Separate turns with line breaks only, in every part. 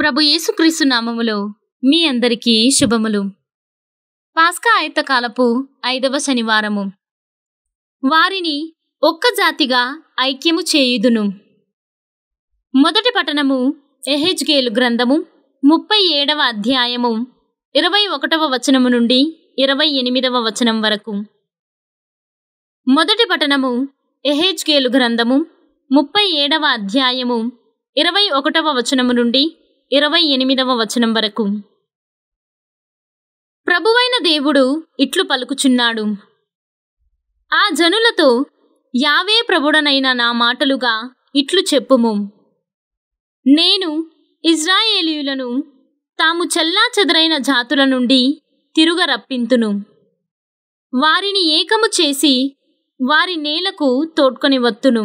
ప్రభు యేసుక్రీస్తు నామములో మీ అందరికీ శుభములు పాస్కా ఆయుతకాలపు ఐదవ శనివారము వారిని ఒక్క జాతిగా ఐక్యము చేయుదును మొదటి పట్టణము ఎహెజ్గేలు గ్రంథము ముప్పై ఏడవ అధ్యాయము ఇరవై ఒకటవ వచనము నుండి ఇరవై ఎనిమిదవ వచనం వరకు మొదటి పట్టణము గేలు గ్రంథము ముప్పై ఏడవ అధ్యాయము ఇరవై ఒకటవ వచనము నుండి ఇరవై ఎనిమిదవ వచనం వరకు ప్రభువైన దేవుడు ఇట్లు పలుకుచున్నాడు ఆ జనులతో యావే ప్రభుడనైన నా మాటలుగా ఇట్లు చెప్పుము నేను ఇజ్రాయేలీయులను తాము చెల్లా చెదరైన జాతుల నుండి తిరుగ రప్పింతును వారిని ఏకము చేసి వారి నేలకు తోడ్కొని వత్తును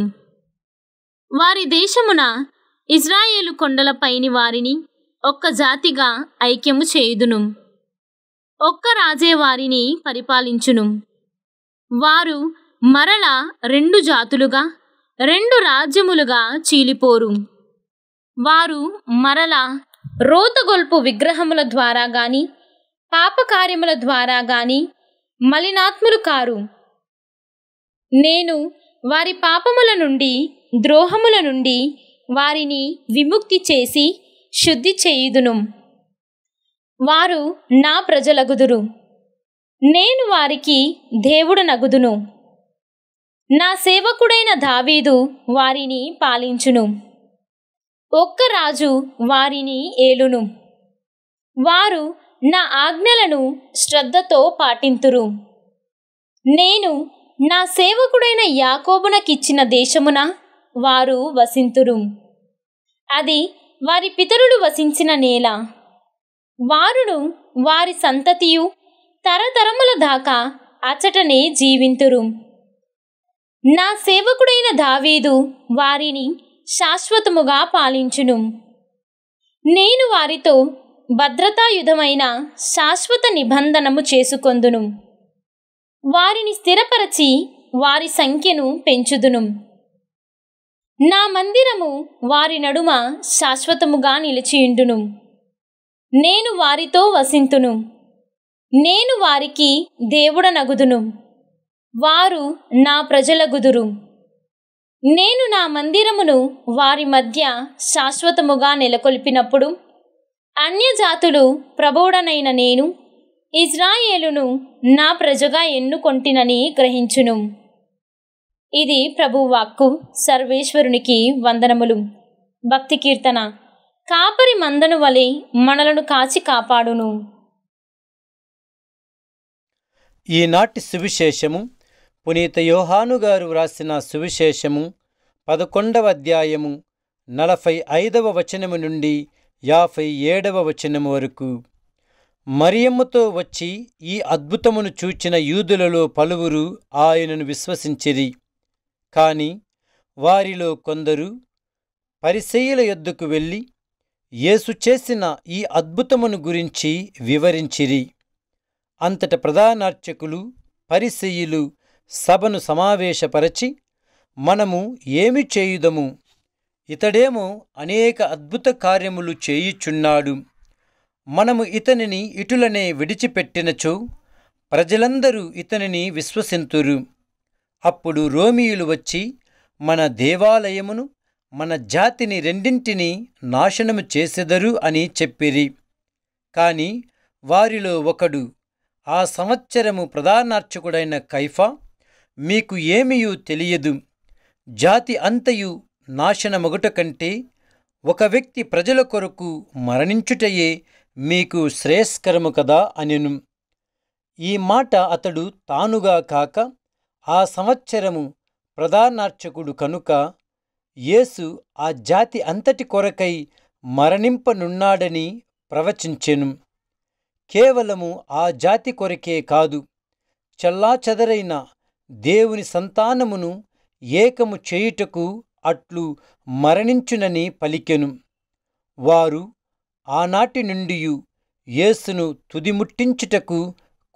వారి దేశమున ఇజ్రాయేలు కొండలపైని వారిని ఒక్క జాతిగా ఐక్యము చేయుదును ఒక్క రాజే వారిని పరిపాలించును వారు మరల రెండు జాతులుగా రెండు రాజ్యములుగా చీలిపోరు వారు మరల రోతగొల్పు విగ్రహముల ద్వారా గాని పాపకార్యముల ద్వారా గాని మలినాత్ములు కారు నేను వారి పాపముల నుండి ద్రోహముల నుండి వారిని విముక్తి చేసి శుద్ధి చేయుదును వారు నా ప్రజలగుదురు నేను వారికి దేవుడు నగుదును నా సేవకుడైన దావీదు వారిని పాలించును ఒక్క రాజు వారిని ఏలును వారు నా ఆజ్ఞలను శ్రద్ధతో పాటింతురు నేను నా సేవకుడైన యాకోబునకిచ్చిన దేశమునా వారు వసింతురు అది వారి పితరులు వసించిన నేల వారును వారి సంతతియు తరతరముల దాకా అచ్చటనే జీవింతురు నా సేవకుడైన దావీదు వారిని శాశ్వతముగా పాలించును నేను వారితో భద్రతాయుధమైన శాశ్వత నిబంధనము చేసుకొందును వారిని స్థిరపరచి వారి సంఖ్యను పెంచుదును నా మందిరము వారి నడుమ శాశ్వతముగా నిలిచియుండును నేను వారితో వసింతును నేను వారికి దేవుడనగుదును వారు నా ప్రజలగుదురు నేను నా మందిరమును వారి మధ్య శాశ్వతముగా నెలకొల్పినప్పుడు అన్యజాతులు ప్రభువుడనైన నేను ఇజ్రాయేలును నా ప్రజగా ఎన్నుకొంటినని గ్రహించును ఇది ప్రభువాక్కు సర్వేశ్వరునికి వందనములు భక్తి కీర్తన కాపరి మందను వలె మనలను కాచి కాపాడును
ఈనాటి సువిశేషము పునీత యోహాను గారు వ్రాసిన సువిశేషము పదకొండవ అధ్యాయము నలభై ఐదవ వచనము నుండి యాభై ఏడవ వచనము వరకు మరియమ్మతో వచ్చి ఈ అద్భుతమును చూచిన యూదులలో పలువురు ఆయనను విశ్వసించిరి కాని వారిలో కొందరు పరిశీల యొద్దకు వెళ్ళి యేసు చేసిన ఈ అద్భుతమును గురించి వివరించిరి అంతట ప్రధానార్చకులు పరిశీయులు సభను సమావేశపరచి మనము ఏమి చేయుదము ఇతడేమో అనేక అద్భుత కార్యములు చేయుచున్నాడు మనము ఇతనిని ఇటులనే విడిచిపెట్టినచో ప్రజలందరూ ఇతనిని విశ్వసింతురు అప్పుడు రోమియులు వచ్చి మన దేవాలయమును మన జాతిని రెండింటినీ నాశనము చేసెదరు అని చెప్పిరి కాని వారిలో ఒకడు ఆ సంవత్సరము ప్రధానార్చకుడైన కైఫా మీకు ఏమియూ తెలియదు జాతి అంతయు నాశనమొగుట కంటే ఒక వ్యక్తి ప్రజల కొరకు మరణించుటయే మీకు శ్రేయస్కరము కదా అనెను ఈ మాట అతడు తానుగా కాక ఆ సంవత్సరము ప్రధానార్చకుడు కనుక యేసు ఆ జాతి అంతటి కొరకై మరణింపనున్నాడని ప్రవచించెను కేవలము ఆ జాతి కొరకే కాదు చల్లాచెదరైన దేవుని సంతానమును ఏకము చేయుటకు అట్లు మరణించునని పలికెను వారు ఆనాటి నుండియు యేసును తుదిముట్టించుటకు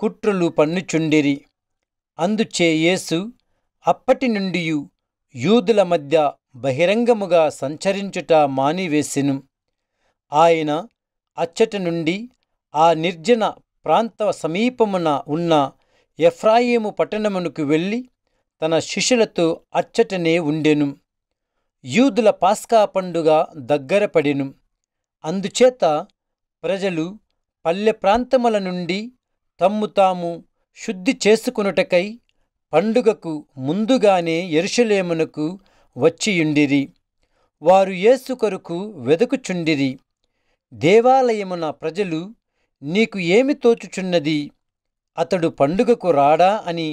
కుట్రలు పన్నుచుండిరి అందుచే యేసు అప్పటి నుండి యూదుల మధ్య బహిరంగముగా సంచరించుట మానివేసెను ఆయన అచ్చట నుండి ఆ నిర్జన ప్రాంత సమీపమున ఉన్న ఎఫ్రాయిము పట్టణమునకు వెళ్ళి తన శిష్యులతో అచ్చటనే ఉండెను యూదుల పాస్కా పండుగ దగ్గరపడెను అందుచేత ప్రజలు పల్లె ప్రాంతముల నుండి తమ్ము తాము శుద్ధి చేసుకునుటకై పండుగకు ముందుగానే ఎరుషలేమునకు వచ్చియుండిరి వారు యేసు కొరకు వెదకుచుండిరి దేవాలయమున ప్రజలు నీకు ఏమి తోచుచున్నది అతడు పండుగకు రాడా అని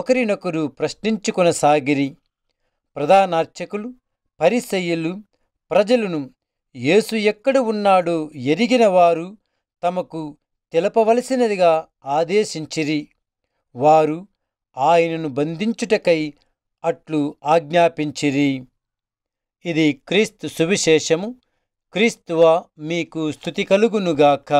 ఒకరినొకరు ప్రశ్నించుకొనసాగిరి ప్రధానార్చకులు పరిసయ్యులు ప్రజలను యేసు ఎక్కడ ఉన్నాడో ఎరిగిన వారు తమకు తెలపవలసినదిగా ఆదేశించిరి వారు ఆయనను బంధించుటకై అట్లు ఆజ్ఞాపించిరి ఇది క్రీస్తు సువిశేషము క్రీస్తువ మీకు స్థుతి కలుగునుగాక